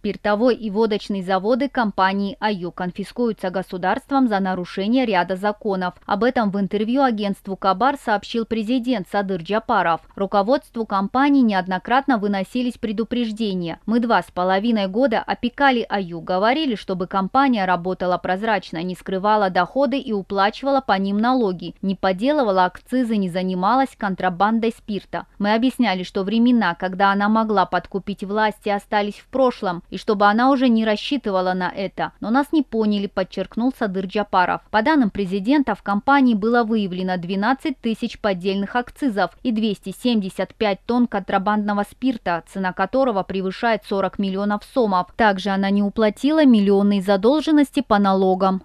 Спиртовой и водочный заводы компании АЮ конфискуются государством за нарушение ряда законов. Об этом в интервью агентству Кабар сообщил президент Садыр Джапаров. Руководству компании неоднократно выносились предупреждения. Мы два с половиной года опекали АЮ, говорили, чтобы компания работала прозрачно, не скрывала доходы и уплачивала по ним налоги, не подделывала акцизы, не занималась контрабандой спирта. Мы объясняли, что времена, когда она могла подкупить власти, остались в прошлом и чтобы она уже не рассчитывала на это. Но нас не поняли, подчеркнул Садыр Джапаров. По данным президента, в компании было выявлено 12 тысяч поддельных акцизов и 275 тонн контрабандного спирта, цена которого превышает 40 миллионов сомов. Также она не уплатила миллионные задолженности по налогам.